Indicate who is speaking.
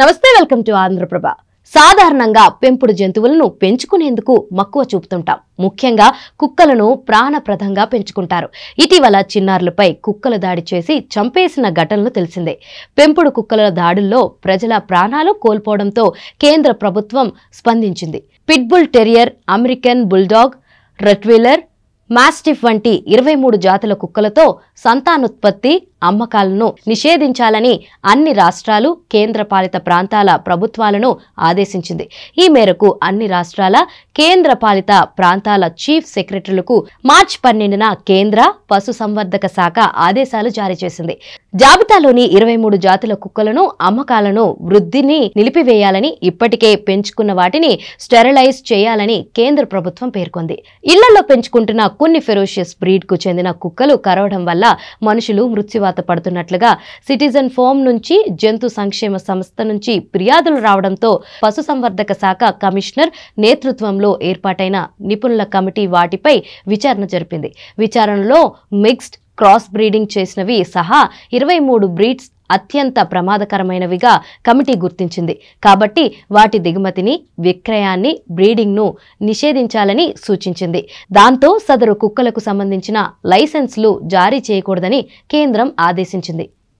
Speaker 1: నమస్తే welcome to Andhraprabha సాధారణంగా పెంపుడు జంతువులను పెంచుకునేందుకు మక్కువ చూపుతుంటాం ముఖ్యంగా కుక్కలను ప్రాణప్రదంగా పెంచుకుంటారు ఇటీవల చిన్నారులపై కుక్కల దాడి చేసి చంపేసిన ఘటనలు తెలిసిందే పెంపుడు కుక్కల దాడుల్లో ప్రజల ప్రాణాలు కోల్పోవడంతో కేంద్ర ప్రభుత్వం స్పందించింది pit bull terrier American bulldog Rottweiler mastiff వంటి ఇరవై మూడు జాతుల కుక్కలతో సంతానోత్పత్తి అమ్మకాలను నిషేధించాలని అన్ని రాష్ట్రాలు కేంద్రపాలిత ప్రాంతాల ప్రభుత్వాలను ఆదేశించింది ఈ మేరకు అన్ని రాష్ట్రాల కేంద్రపాలిత ప్రాంతాల చీఫ్ సెక్రటరీలకు మార్చి పన్నెండున కేంద్ర పశుసంవర్ధక శాఖ ఆదేశాలు జారీ చేసింది జాబితాలోని ఇరవై మూడు జాతుల కుక్కలను అమ్మకాలను వృద్ధిని నిలిపివేయాలని ఇప్పటికే పెంచుకున్న వాటిని స్టెరలైజ్ చేయాలని కేంద్ర ప్రభుత్వం పేర్కొంది ఇళ్లలో పెంచుకుంటున్న కొన్ని ఫెరోషియస్ బ్రీడ్కు చెందిన కుక్కలు కరవడం వల్ల మనుషులు మృత్యువాత పడుతున్నట్లుగా సిటిజన్ ఫోమ్ నుంచి జంతు సంక్షేమ సంస్థ నుంచి ఫిర్యాదులు రావడంతో పశుసంవర్ధక శాఖ కమిషనర్ నేతృత్వంలో ఏర్పాటైన నిపుణుల కమిటీ వాటిపై విచారణ జరిపింది విచారణలో మిక్స్డ్ క్రాస్ బ్రీడింగ్ చేసినవి సహా ఇరవై మూడు బ్రీడ్స్ అత్యంత ప్రమాదకరమైనవిగా కమిటీ గుర్తించింది కాబట్టి వాటి దిగుమతిని విక్రయాన్ని బ్రీడింగ్ను నిషేధించాలని సూచించింది దాంతో సదరు కుక్కలకు సంబంధించిన లైసెన్స్లు జారీ చేయకూడదని కేంద్రం ఆదేశించింది